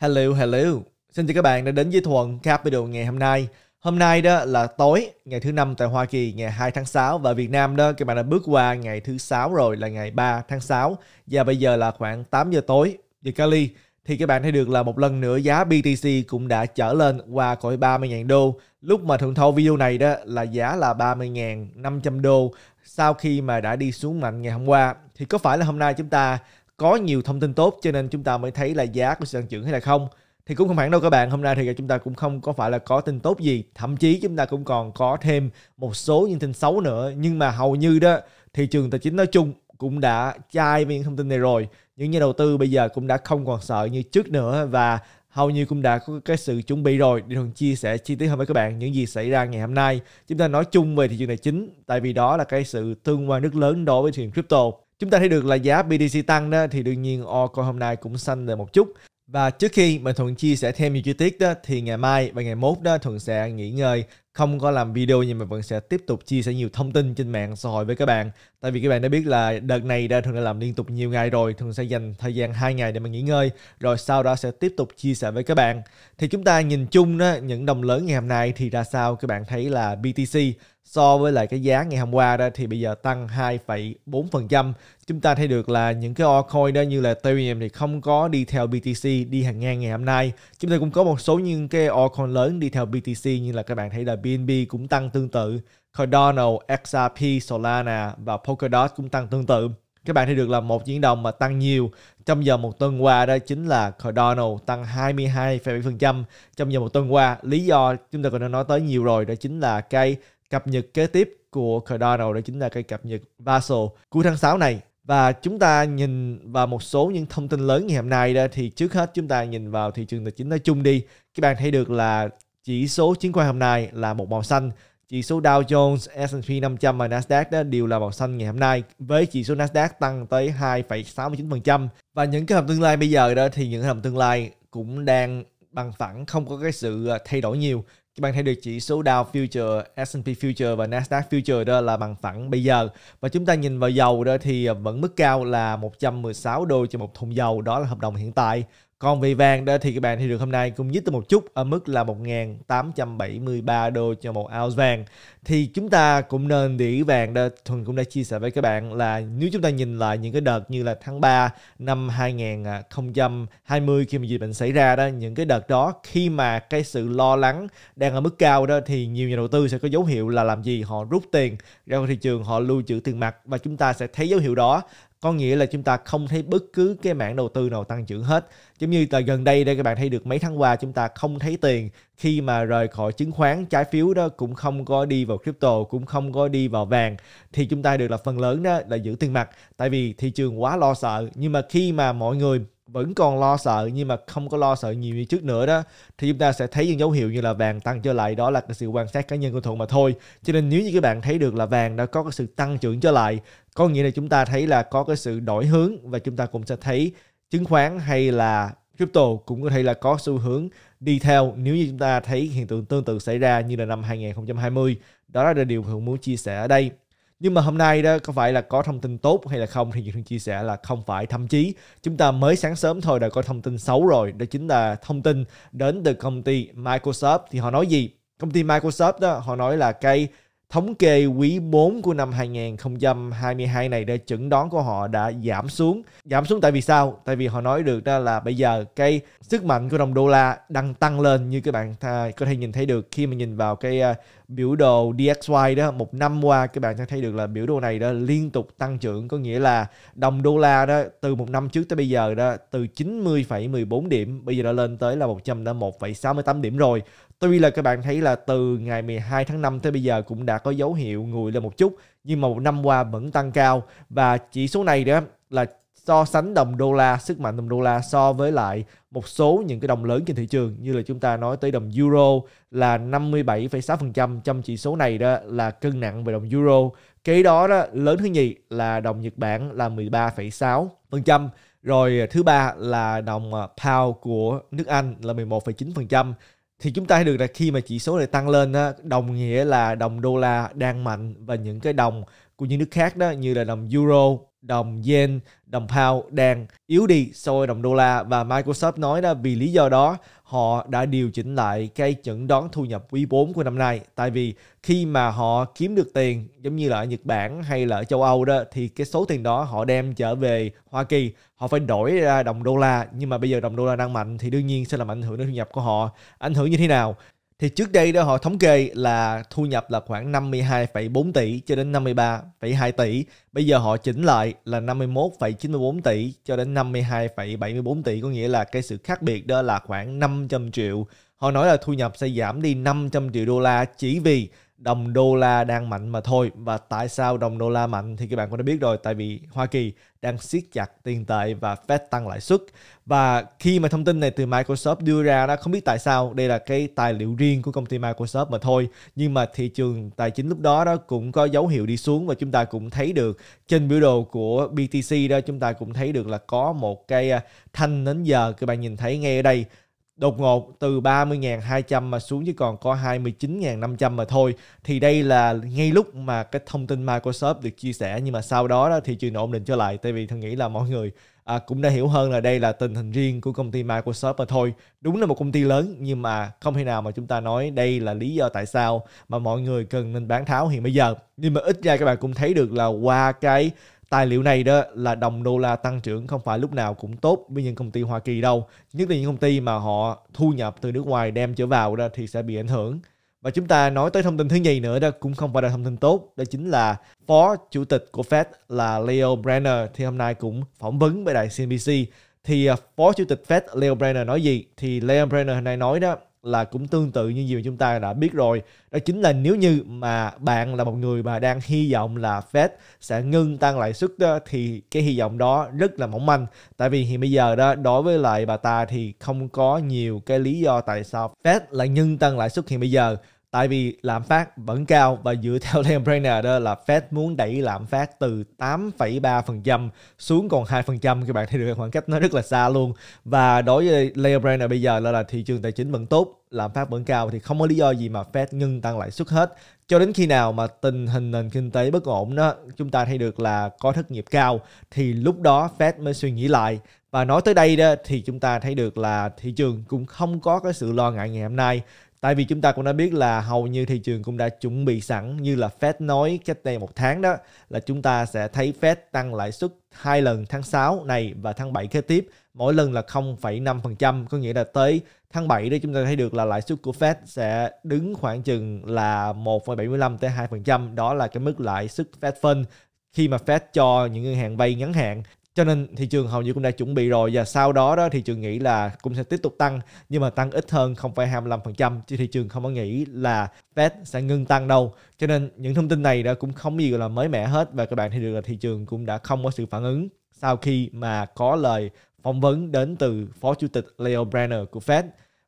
Hello, hello. Xin chào các bạn đã đến với Thuận Capital ngày hôm nay. Hôm nay đó là tối ngày thứ năm tại Hoa Kỳ ngày 2 tháng 6 và Việt Nam đó các bạn đã bước qua ngày thứ sáu rồi là ngày 3 tháng 6 và bây giờ là khoảng 8 giờ tối giờ Cali thì các bạn thấy được là một lần nữa giá BTC cũng đã trở lên qua khỏi 30.000 đô. Lúc mà thường thâu video này đó là giá là 30.500 đô sau khi mà đã đi xuống mạnh ngày hôm qua thì có phải là hôm nay chúng ta có nhiều thông tin tốt cho nên chúng ta mới thấy là giá có sự tăng trưởng hay là không thì cũng không hẳn đâu các bạn hôm nay thì chúng ta cũng không có phải là có tin tốt gì thậm chí chúng ta cũng còn có thêm một số những tin xấu nữa nhưng mà hầu như đó thị trường tài chính nói chung cũng đã chai với những thông tin này rồi những nhà đầu tư bây giờ cũng đã không còn sợ như trước nữa và hầu như cũng đã có cái sự chuẩn bị rồi để thường chia sẻ chi tiết hơn với các bạn những gì xảy ra ngày hôm nay chúng ta nói chung về thị trường tài chính tại vì đó là cái sự tương quan rất lớn đối với thị trường crypto Chúng ta thấy được là giá BTC tăng đó thì đương nhiên Orcoin hôm nay cũng xanh lên một chút. Và trước khi mình Thuận chia sẻ thêm nhiều chi tiết đó thì ngày mai và ngày mốt đó Thuận sẽ nghỉ ngơi không có làm video nhưng mà vẫn sẽ tiếp tục chia sẻ nhiều thông tin trên mạng xã hội với các bạn tại vì các bạn đã biết là đợt này đã thường đã làm liên tục nhiều ngày rồi thường sẽ dành thời gian 2 ngày để mà nghỉ ngơi rồi sau đó sẽ tiếp tục chia sẻ với các bạn thì chúng ta nhìn chung đó những đồng lớn ngày hôm nay thì ra sao các bạn thấy là BTC so với lại cái giá ngày hôm qua đó thì bây giờ tăng 2,4%. Chúng ta thấy được là những cái altcoin đó như là Ethereum thì không có đi theo BTC đi hàng ngang ngày hôm nay. Chúng ta cũng có một số những cái altcoin lớn đi theo BTC như là các bạn thấy là BNB cũng tăng tương tự, Cardano, XRP, Solana và Polkadot cũng tăng tương tự. Các bạn thấy được là một diễn động mà tăng nhiều trong giờ một tuần qua đó chính là Cardano tăng 22,7% trong giờ một tuần qua. Lý do chúng ta còn đã nói tới nhiều rồi đó chính là cái cập nhật kế tiếp của Cardano đó chính là cái cập nhật Basel cuối tháng 6 này. Và chúng ta nhìn vào một số những thông tin lớn ngày hôm nay đó thì trước hết chúng ta nhìn vào thị trường tài chính nói chung đi. Các bạn thấy được là chỉ số chứng khoán hôm nay là một màu xanh, chỉ số Dow Jones, S&P 500 và Nasdaq đó đều là màu xanh ngày hôm nay với chỉ số Nasdaq tăng tới 2,69% và những cái hợp tương lai bây giờ đó thì những hợp tương lai cũng đang bằng phẳng không có cái sự à, thay đổi nhiều các bạn thấy được chỉ số Dow Future, S&P Future và Nasdaq Future đó là bằng phẳng bây giờ. Và chúng ta nhìn vào dầu đó thì vẫn mức cao là 116 đô cho một thùng dầu, đó là hợp đồng hiện tại. Còn về vàng đó thì các bạn thì được hôm nay cũng nhích tới một chút ở mức là 1.873 đô cho một ounce vàng. Thì chúng ta cũng nên để ý vàng đó, Thuần cũng đã chia sẻ với các bạn là nếu chúng ta nhìn lại những cái đợt như là tháng 3 năm 2020 khi mà dịch bệnh xảy ra đó, những cái đợt đó khi mà cái sự lo lắng đang ở mức cao đó thì nhiều nhà đầu tư sẽ có dấu hiệu là làm gì họ rút tiền ra khỏi thị trường họ lưu trữ tiền mặt và chúng ta sẽ thấy dấu hiệu đó có nghĩa là chúng ta không thấy bất cứ cái mảng đầu tư nào tăng trưởng hết giống như tại gần đây đây các bạn thấy được mấy tháng qua chúng ta không thấy tiền khi mà rời khỏi chứng khoán trái phiếu đó cũng không có đi vào crypto cũng không có đi vào vàng thì chúng ta được là phần lớn đó là giữ tiền mặt tại vì thị trường quá lo sợ nhưng mà khi mà mọi người vẫn còn lo sợ nhưng mà không có lo sợ nhiều như trước nữa đó thì chúng ta sẽ thấy những dấu hiệu như là vàng tăng trở lại đó là cái sự quan sát cá nhân của thuận mà thôi cho nên nếu như các bạn thấy được là vàng đã có cái sự tăng trưởng trở lại có nghĩa là chúng ta thấy là có cái sự đổi hướng và chúng ta cũng sẽ thấy chứng khoán hay là crypto cũng có thể là có xu hướng đi theo nếu như chúng ta thấy hiện tượng tương tự xảy ra như là năm 2020. Đó là điều Hường muốn chia sẻ ở đây. Nhưng mà hôm nay đó có phải là có thông tin tốt hay là không thì Hường chia sẻ là không phải. Thậm chí chúng ta mới sáng sớm thôi đã có thông tin xấu rồi. Đó chính là thông tin đến từ công ty Microsoft thì họ nói gì? Công ty Microsoft đó họ nói là cái Thống kê quý 4 của năm 2022 này để chẩn đoán của họ đã giảm xuống. Giảm xuống tại vì sao? Tại vì họ nói được đó là bây giờ cái sức mạnh của đồng đô la đang tăng lên như các bạn có thể nhìn thấy được khi mà nhìn vào cái à, biểu đồ DXY đó một năm qua các bạn sẽ thấy được là biểu đồ này đó liên tục tăng trưởng có nghĩa là đồng đô la đó từ một năm trước tới bây giờ đó từ 90,14 điểm bây giờ đã lên tới là 101,68 điểm rồi tuy là các bạn thấy là từ ngày 12 tháng 5 tới bây giờ cũng đã có dấu hiệu ngùi lên một chút nhưng mà một năm qua vẫn tăng cao và chỉ số này đó là so sánh đồng đô la, sức mạnh đồng đô la so với lại một số những cái đồng lớn trên thị trường như là chúng ta nói tới đồng euro là 57,6% trong chỉ số này đó là cân nặng về đồng euro. Kế đó đó lớn thứ nhì là đồng Nhật Bản là 13,6%, rồi thứ ba là đồng ờ, pound của nước Anh là 11,9% thì chúng ta thấy được là khi mà chỉ số này tăng lên đó, đồng nghĩa là đồng đô la đang mạnh và những cái đồng của những nước khác đó như là đồng euro đồng yen, đồng pound đang yếu đi so với đồng đô la và Microsoft nói là vì lý do đó họ đã điều chỉnh lại cái chẩn đoán thu nhập quý 4 của năm nay tại vì khi mà họ kiếm được tiền giống như là ở Nhật Bản hay là ở châu Âu đó thì cái số tiền đó họ đem trở về Hoa Kỳ họ phải đổi ra đồng đô la nhưng mà bây giờ đồng đô la đang mạnh thì đương nhiên sẽ làm ảnh hưởng đến thu nhập của họ ảnh hưởng như thế nào thì trước đây đó họ thống kê là thu nhập là khoảng 52,4 tỷ cho đến 53,2 tỷ. Bây giờ họ chỉnh lại là 51,94 tỷ cho đến 52,74 tỷ. Có nghĩa là cái sự khác biệt đó là khoảng 500 triệu. Họ nói là thu nhập sẽ giảm đi 500 triệu đô la chỉ vì đồng đô la đang mạnh mà thôi và tại sao đồng đô la mạnh thì các bạn cũng đã biết rồi tại vì Hoa Kỳ đang siết chặt tiền tệ và Fed tăng lãi suất và khi mà thông tin này từ Microsoft đưa ra đó không biết tại sao đây là cái tài liệu riêng của công ty Microsoft mà thôi nhưng mà thị trường tài chính lúc đó đó cũng có dấu hiệu đi xuống và chúng ta cũng thấy được trên biểu đồ của BTC đó chúng ta cũng thấy được là có một cái à, thanh đến giờ các bạn nhìn thấy ngay ở đây đột ngột từ 30.200 mà xuống chỉ còn có 29.500 mà thôi thì đây là ngay lúc mà cái thông tin Microsoft được chia sẻ nhưng mà sau đó, đó thị trường ổn định trở lại tại vì thân nghĩ là mọi người à, cũng đã hiểu hơn là đây là tình hình riêng của công ty Microsoft mà thôi đúng là một công ty lớn nhưng mà không thể nào mà chúng ta nói đây là lý do tại sao mà mọi người cần nên bán tháo hiện bây giờ nhưng mà ít ra các bạn cũng thấy được là qua cái Tài liệu này đó là đồng đô la tăng trưởng không phải lúc nào cũng tốt với những công ty Hoa Kỳ đâu. Nhất là những công ty mà họ thu nhập từ nước ngoài đem trở vào đó thì sẽ bị ảnh hưởng. Và chúng ta nói tới thông tin thứ nhì nữa đó cũng không phải là thông tin tốt, đó chính là Phó Chủ tịch của Fed là Leo Brenner thì hôm nay cũng phỏng vấn với đài CNBC. Thì à, Phó Chủ tịch Fed Leo Brenner nói gì? Thì Leo Brenner hôm nay nói đó là cũng tương tự như gì mà chúng ta đã biết rồi đó chính là nếu như mà bạn là một người mà đang hy vọng là Fed sẽ ngưng tăng lãi suất đó, thì cái hy vọng đó rất là mỏng manh tại vì hiện bây giờ đó đối với lại bà ta thì không có nhiều cái lý do tại sao Fed lại ngưng tăng lãi suất hiện bây giờ tại vì lạm phát vẫn cao và dựa theo Dan Brenner đó là Fed muốn đẩy lạm phát từ 8,3% xuống còn 2% các bạn thấy được khoảng cách nó rất là xa luôn và đối với Dan Brenner bây giờ là, là thị trường tài chính vẫn tốt lạm phát vẫn cao thì không có lý do gì mà Fed ngưng tăng lãi suất hết cho đến khi nào mà tình hình nền kinh tế bất ổn đó chúng ta thấy được là có thất nghiệp cao thì lúc đó Fed mới suy nghĩ lại và nói tới đây đó thì chúng ta thấy được là thị trường cũng không có cái sự lo ngại ngày hôm nay Tại vì chúng ta cũng đã biết là hầu như thị trường cũng đã chuẩn bị sẵn như là Fed nói cách đây một tháng đó là chúng ta sẽ thấy Fed tăng lãi suất hai lần tháng 6 này và tháng 7 kế tiếp mỗi lần là 0,5% có nghĩa là tới tháng 7 đó chúng ta thấy được là lãi suất của Fed sẽ đứng khoảng chừng là 1,75 tới 2% đó là cái mức lãi suất Fed Fund khi mà Fed cho những ngân hàng vay ngắn hạn cho nên thị trường hầu như cũng đã chuẩn bị rồi và sau đó đó thị trường nghĩ là cũng sẽ tiếp tục tăng nhưng mà tăng ít hơn 0,25% chứ thị trường không có nghĩ là Fed sẽ ngưng tăng đâu cho nên những thông tin này đã cũng không gì gọi là mới mẻ hết và các bạn thấy được là thị trường cũng đã không có sự phản ứng sau khi mà có lời phỏng vấn đến từ phó chủ tịch Leo Brenner của Fed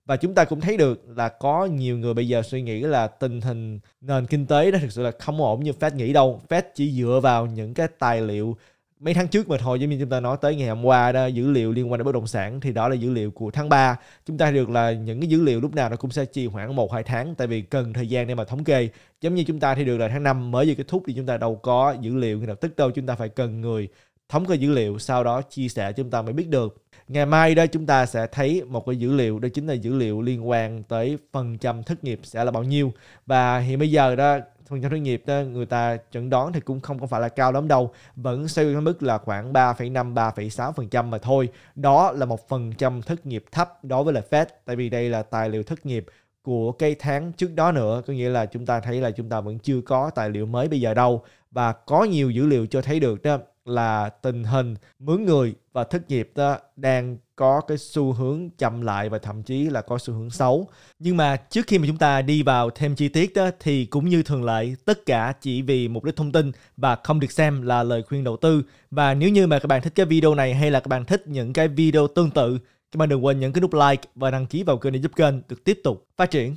và chúng ta cũng thấy được là có nhiều người bây giờ suy nghĩ là tình hình nền kinh tế đó thực sự là không ổn như Fed nghĩ đâu. Fed chỉ dựa vào những cái tài liệu mấy tháng trước mà thôi giống như chúng ta nói tới ngày hôm qua đó dữ liệu liên quan đến bất động sản thì đó là dữ liệu của tháng 3 chúng ta được là những cái dữ liệu lúc nào nó cũng sẽ chỉ khoảng một hai tháng tại vì cần thời gian để mà thống kê giống như chúng ta thì được là tháng 5 mới vừa kết thúc thì chúng ta đâu có dữ liệu ngay lập tức đâu chúng ta phải cần người thống kê dữ liệu sau đó chia sẻ chúng ta mới biết được ngày mai đó chúng ta sẽ thấy một cái dữ liệu đó chính là dữ liệu liên quan tới phần trăm thất nghiệp sẽ là bao nhiêu và hiện bây giờ đó thu nhập doanh nghiệp đó, người ta chẩn đoán thì cũng không phải là cao lắm đâu vẫn xây ở mức là khoảng 3,5 3,6% mà thôi đó là một phần trăm thất nghiệp thấp đối với là Fed tại vì đây là tài liệu thất nghiệp của cái tháng trước đó nữa có nghĩa là chúng ta thấy là chúng ta vẫn chưa có tài liệu mới bây giờ đâu và có nhiều dữ liệu cho thấy được đó là tình hình mướn người và thất nghiệp đó đang có cái xu hướng chậm lại và thậm chí là có xu hướng xấu. Nhưng mà trước khi mà chúng ta đi vào thêm chi tiết đó thì cũng như thường lệ tất cả chỉ vì mục đích thông tin và không được xem là lời khuyên đầu tư. Và nếu như mà các bạn thích cái video này hay là các bạn thích những cái video tương tự các bạn đừng quên nhấn cái nút like và đăng ký vào kênh để giúp kênh được tiếp tục phát triển.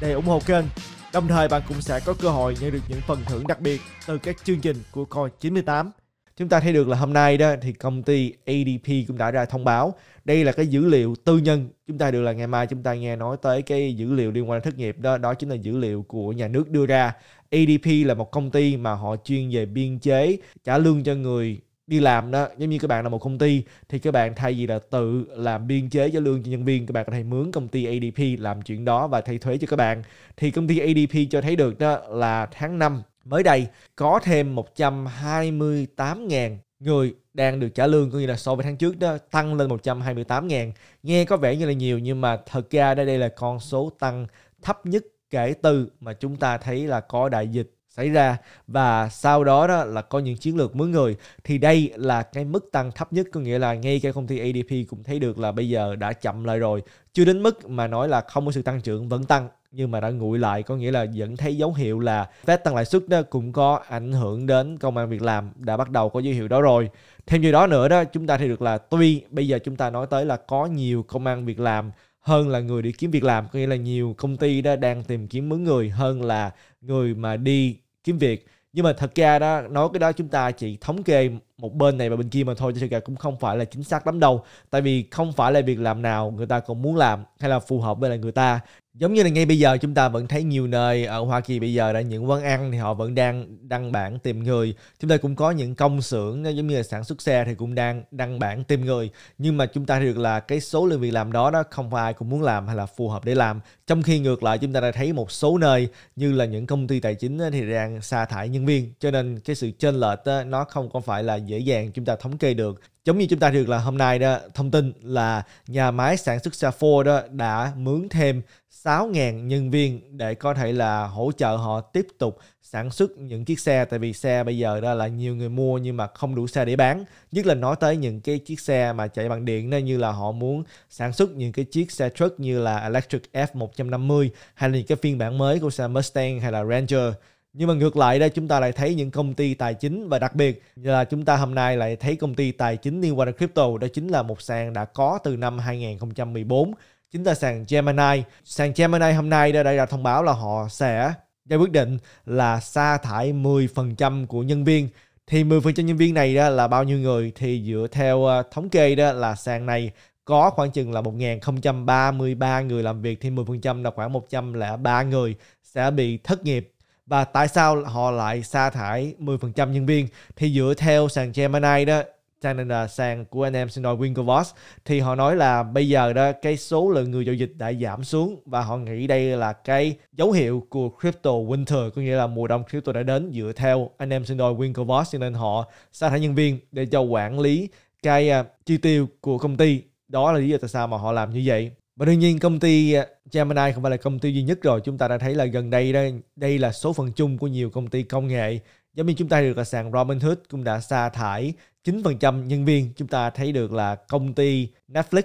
để ủng hộ kênh. Đồng thời bạn cũng sẽ có cơ hội nhận được những phần thưởng đặc biệt từ các chương trình của Coi 98. Chúng ta thấy được là hôm nay đó thì công ty ADP cũng đã ra thông báo. Đây là cái dữ liệu tư nhân. Chúng ta được là ngày mai chúng ta nghe nói tới cái dữ liệu liên quan đến thất nghiệp đó. Đó chính là dữ liệu của nhà nước đưa ra. ADP là một công ty mà họ chuyên về biên chế, trả lương cho người đi làm đó giống như các bạn là một công ty thì các bạn thay vì là tự làm biên chế cho lương cho nhân viên các bạn có thể mướn công ty ADP làm chuyện đó và thay thuế cho các bạn thì công ty ADP cho thấy được đó là tháng 5 mới đây có thêm 128.000 người đang được trả lương có nghĩa là so với tháng trước đó tăng lên 128.000 nghe có vẻ như là nhiều nhưng mà thật ra đây đây là con số tăng thấp nhất kể từ mà chúng ta thấy là có đại dịch xảy ra và sau đó đó là có những chiến lược mới người thì đây là cái mức tăng thấp nhất có nghĩa là ngay cả công ty ADP cũng thấy được là bây giờ đã chậm lại rồi chưa đến mức mà nói là không có sự tăng trưởng vẫn tăng nhưng mà đã nguội lại có nghĩa là vẫn thấy dấu hiệu là Fed tăng lãi suất đó cũng có ảnh hưởng đến công an việc làm đã bắt đầu có dấu hiệu đó rồi thêm như đó nữa đó chúng ta thấy được là tuy bây giờ chúng ta nói tới là có nhiều công an việc làm hơn là người đi kiếm việc làm có nghĩa là nhiều công ty đó đang tìm kiếm mướn người hơn là người mà đi kiếm việc nhưng mà thật ra đó nói cái đó chúng ta chỉ thống kê một bên này và bên kia mà thôi chứ thực ra cũng không phải là chính xác lắm đâu tại vì không phải là việc làm nào người ta cũng muốn làm hay là phù hợp với lại người ta giống như là ngay bây giờ chúng ta vẫn thấy nhiều nơi ở Hoa Kỳ bây giờ là những quán ăn thì họ vẫn đang đăng bản tìm người chúng ta cũng có những công xưởng giống như là sản xuất xe thì cũng đang đăng bản tìm người nhưng mà chúng ta thấy được là cái số lượng việc làm đó đó không phải ai cũng muốn làm hay là phù hợp để làm trong khi ngược lại chúng ta đã thấy một số nơi như là những công ty tài chính thì đang sa thải nhân viên cho nên cái sự chênh lệch nó không có phải là dễ dàng chúng ta thống kê được. Giống như chúng ta được là hôm nay đó thông tin là nhà máy sản xuất xe Ford đó đã mướn thêm 6.000 nhân viên để có thể là hỗ trợ họ tiếp tục sản xuất những chiếc xe tại vì xe bây giờ đó là nhiều người mua nhưng mà không đủ xe để bán nhất là nói tới những cái chiếc xe mà chạy bằng điện đó như là họ muốn sản xuất những cái chiếc xe truck như là electric F150 hay là những cái phiên bản mới của xe Mustang hay là Ranger nhưng mà ngược lại đây chúng ta lại thấy những công ty tài chính và đặc biệt là chúng ta hôm nay lại thấy công ty tài chính liên quan đến crypto đó chính là một sàn đã có từ năm 2014 chính là sàn Gemini. Sàn Gemini hôm nay đã, đã thông báo là họ sẽ ra quyết định là sa thải 10% của nhân viên. Thì 10% nhân viên này đó là bao nhiêu người thì dựa theo ờ, thống kê đó là sàn này có khoảng chừng là 1033 người làm việc thì 10% là khoảng 103 người sẽ bị thất nghiệp và tại sao họ lại sa thải 10% nhân viên thì dựa theo sàn Gemini đó cho nên là sàn của anh em xin lỗi Winklevoss thì họ nói là bây giờ đó cái số lượng người giao dịch đã giảm xuống và họ nghĩ đây là cái dấu hiệu của crypto winter có nghĩa là mùa đông crypto đã đến dựa theo anh em xin lỗi Winklevoss cho nên họ sa thải nhân viên để cho quản lý cái uh, chi tiêu của công ty đó là lý do tại sao mà họ làm như vậy và đương nhiên công ty à, Gemini không phải là công ty duy nhất rồi. Chúng ta đã thấy là gần đây đây, đây là số phần chung của nhiều công ty công nghệ. Giống như chúng ta được là sàn Robinhood cũng đã sa thải 9% nhân viên. Chúng ta thấy được là công ty Netflix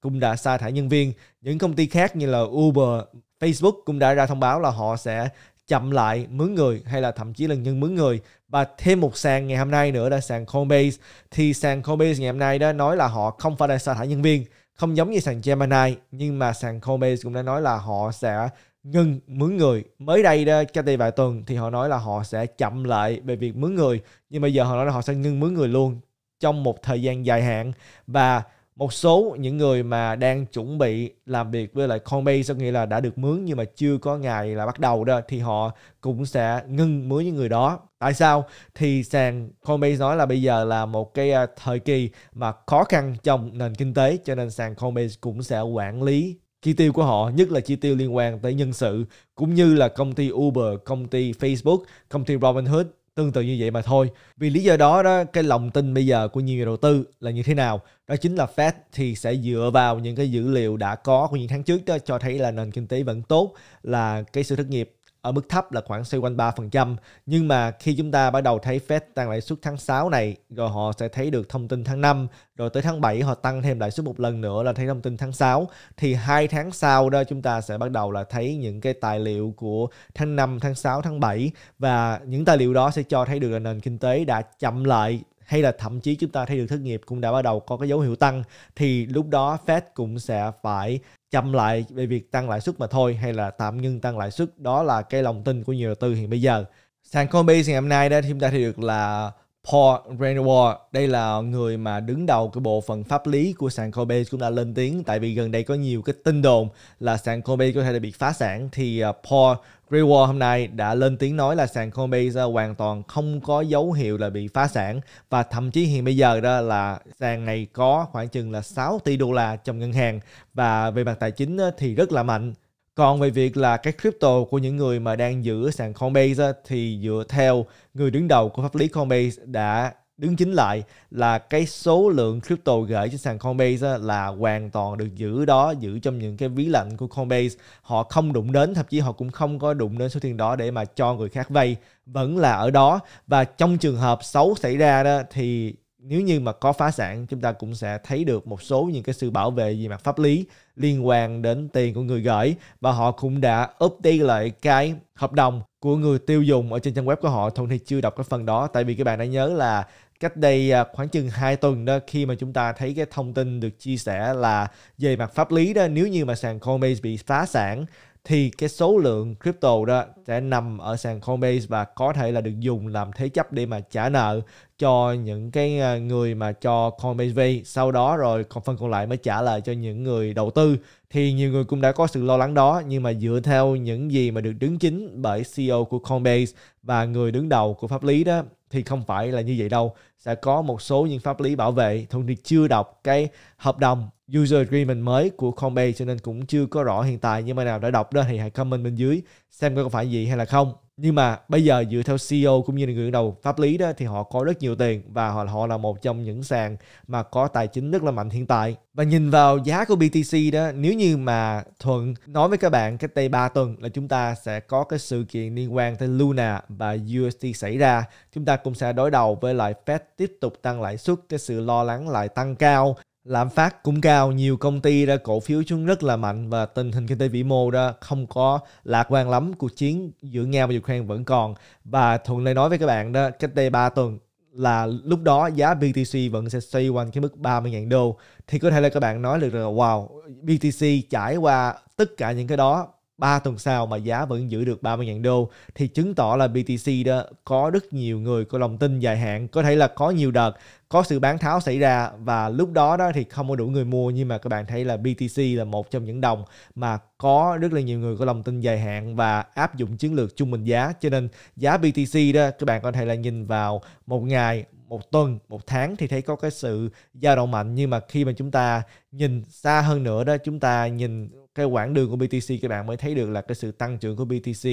cũng đã sa thải nhân viên. Những công ty khác như là Uber, Facebook cũng đã ra thông báo là họ sẽ chậm lại mướn người hay là thậm chí là nhân mướn người và thêm một sàn ngày hôm nay nữa là sàn Coinbase thì sàn Coinbase ngày hôm nay đó nói là họ không phải là sa thải nhân viên không giống như sàn Gemini nhưng mà sàn Coinbase cũng đã nói là họ sẽ ngừng mướn người mới đây đó cách đây vài tuần thì họ nói là họ sẽ chậm lại về việc mướn người nhưng bây giờ họ nói là họ sẽ ngừng mướn người luôn trong một thời gian dài hạn và một số những người mà đang chuẩn bị làm việc với lại Coinbase có nghĩa là đã được mướn nhưng mà chưa có ngày là bắt đầu đó thì họ cũng sẽ ngưng mướn những người đó tại sao thì sàn Coinbase nói là bây giờ là một cái à, thời kỳ mà khó khăn trong nền kinh tế cho nên sàn Coinbase cũng sẽ quản lý chi tiêu của họ nhất là chi tiêu liên quan tới nhân sự cũng như là công ty Uber, công ty Facebook, công ty Robinhood tương tự như vậy mà thôi vì lý do đó đó cái lòng tin bây giờ của nhiều nhà đầu tư là như thế nào đó chính là Fed thì sẽ dựa vào những cái dữ liệu đã có của những tháng trước đó cho thấy là nền kinh tế vẫn tốt là cái sự thất nghiệp ở mức thấp là khoảng xoay quanh 3%. Nhưng mà khi chúng ta bắt đầu thấy Fed tăng lãi suất tháng 6 này, rồi họ sẽ thấy được thông tin tháng 5, rồi tới tháng 7 họ tăng thêm lãi suất một lần nữa là thấy thông tin tháng 6. Thì hai tháng sau đó chúng ta sẽ bắt đầu là thấy những cái tài liệu của tháng 5, tháng 6, tháng 7 và những tài liệu đó sẽ cho thấy được là nền kinh tế đã chậm lại hay là thậm chí chúng ta thấy được thất nghiệp cũng đã bắt đầu có cái dấu hiệu tăng thì lúc đó Fed cũng sẽ phải chậm lại về việc tăng lãi suất mà thôi hay là tạm ngưng tăng lãi suất đó là cái lòng tin của nhiều đầu tư hiện bây giờ sàn Coinbase ngày hôm nay đó chúng ta thấy được là Paul Renewal, đây là người mà đứng đầu cái bộ phận pháp lý của sàn Coinbase cũng đã lên tiếng tại vì gần đây có nhiều cái tin đồn là sàn Coinbase có thể đã bị phá sản thì à, Paul Reward hôm nay đã lên tiếng nói là sàn Coinbase hoàn toàn không có dấu hiệu là bị phá sản và thậm chí hiện bây giờ đó là sàn này có khoảng chừng là 6 tỷ đô la trong ngân hàng và về mặt tài chính thì rất là mạnh còn về việc là các crypto của những người mà đang giữ sàn Coinbase thì dựa theo người đứng đầu của pháp lý Coinbase đã đứng chính lại là cái số lượng crypto gửi trên sàn Coinbase là hoàn toàn được giữ đó giữ trong những cái ví lạnh của Coinbase họ không đụng đến thậm chí họ cũng không có đụng đến số tiền đó để mà cho người khác vay vẫn là ở đó và trong trường hợp xấu xảy ra đó thì nếu như mà có phá sản chúng ta cũng sẽ thấy được một số những cái sự bảo vệ về mặt pháp lý liên quan đến tiền của người gửi và họ cũng đã update lại cái hợp đồng của người tiêu dùng ở trên trang web của họ thông Tony chưa đọc cái phần đó tại vì các bạn đã nhớ là cách đây à, khoảng chừng 2 tuần đó khi mà chúng ta thấy cái thông tin được chia sẻ là về mặt pháp lý đó nếu như mà sàn Coinbase bị phá sản thì cái số lượng crypto đó sẽ nằm ở sàn Coinbase và có thể là được dùng làm thế chấp để mà trả nợ cho những cái à, người mà cho Coinbase V sau đó rồi còn phần còn lại mới trả lại cho những người đầu tư thì nhiều người cũng đã có sự lo lắng đó nhưng mà dựa theo những gì mà được đứng chính bởi CEO của Coinbase và người đứng đầu của pháp lý đó thì không phải là như vậy đâu sẽ có một số những pháp lý bảo vệ thông thì chưa đọc cái hợp đồng user agreement mới của Coinbase cho nên cũng chưa có rõ hiện tại nhưng mà nào đã đọc đó thì hãy comment bên dưới xem có phải gì hay là không nhưng mà bây giờ dựa theo CEO cũng như là người đứng đầu pháp lý đó thì họ có rất nhiều tiền và họ họ là một trong những sàn mà có tài chính rất là mạnh hiện tại và nhìn vào giá của BTC đó nếu như mà Thuận nói với các bạn cách đây 3 tuần là chúng ta sẽ có cái sự kiện liên quan tới Luna và UST xảy ra chúng ta cũng sẽ đối đầu với lại Fed tiếp tục tăng lãi suất cái sự lo lắng lại tăng cao lạm phát cũng cao nhiều công ty ra cổ phiếu xuống rất là mạnh và tình hình kinh tế vĩ mô ra không có lạc quan lắm cuộc chiến giữa nga và ukraine vẫn còn và thuận lại nói với các bạn đó cách đây 3 tuần là lúc đó giá BTC vẫn sẽ xoay quanh cái mức 30.000 đô thì có thể là các bạn nói được là wow BTC trải qua tất cả những cái đó 3 tuần sau mà giá vẫn giữ được 30.000 đô thì chứng tỏ là BTC đó có rất nhiều người có lòng tin dài hạn có thể là có nhiều đợt có sự bán tháo xảy ra và lúc đó đó thì không có đủ người mua nhưng mà các bạn thấy là BTC là một trong những đồng mà có rất là nhiều người có lòng tin dài hạn và áp dụng chiến lược trung bình giá cho nên giá BTC đó các bạn có thể là nhìn vào một ngày một tuần một tháng thì thấy có cái sự dao động mạnh nhưng mà khi mà chúng ta nhìn xa hơn nữa đó chúng ta nhìn cái quãng đường của BTC các bạn mới thấy được là cái sự tăng trưởng của BTC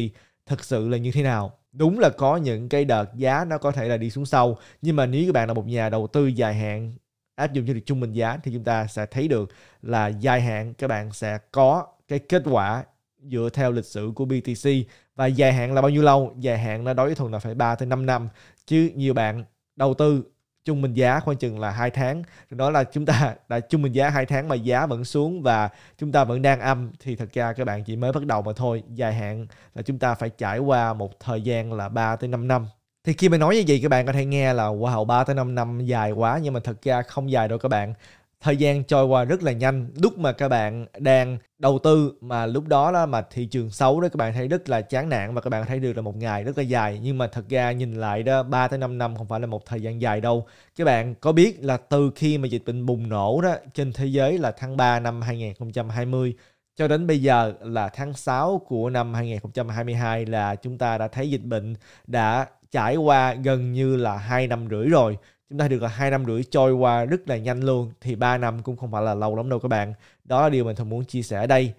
thực sự là như thế nào đúng là có những cái đợt giá nó có thể là đi xuống sâu nhưng mà nếu các bạn là một nhà đầu tư dài hạn áp dụng cho được trung bình giá thì chúng ta sẽ thấy được là dài hạn các bạn sẽ có cái kết quả dựa theo lịch sử của BTC và dài hạn là bao nhiêu lâu? Dài hạn nó đối với thường là phải 3 tới 5 năm chứ nhiều bạn đầu tư chung bình giá khoảng chừng là hai tháng đó là chúng ta đã chung bình giá hai tháng mà giá vẫn xuống và chúng ta vẫn đang âm thì thật ra các bạn chỉ mới bắt đầu mà thôi dài hạn là chúng ta phải trải qua một thời gian là 3 tới 5 năm thì khi mình nói như vậy các bạn có thể nghe là wow 3 tới 5 năm dài quá nhưng mà thật ra không dài đâu các bạn thời gian trôi qua rất là nhanh lúc mà các bạn đang đầu tư mà lúc đó là mà thị trường xấu đó các bạn thấy rất là chán nản và các bạn thấy được là một ngày rất là dài nhưng mà thật ra nhìn lại đó 3 tới 5 năm không phải là một thời gian dài đâu các bạn có biết là từ khi mà dịch bệnh bùng nổ đó trên thế giới là tháng 3 năm 2020 cho đến bây giờ là tháng 6 của năm 2022 là chúng ta đã thấy dịch bệnh đã trải qua gần như là hai năm rưỡi rồi chúng ta được là hai năm rưỡi trôi qua rất là nhanh luôn thì 3 năm cũng không phải là lâu lắm đâu các bạn đó là điều mình thường muốn chia sẻ ở đây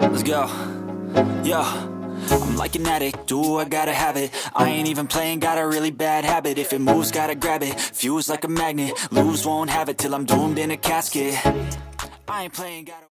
Let's go. Yeah. I'm like an addict, do I gotta have it I ain't even playing, got a really bad habit If it moves, gotta grab it, fuse like a magnet Lose, won't have it till I'm doomed in a casket I ain't playing, gotta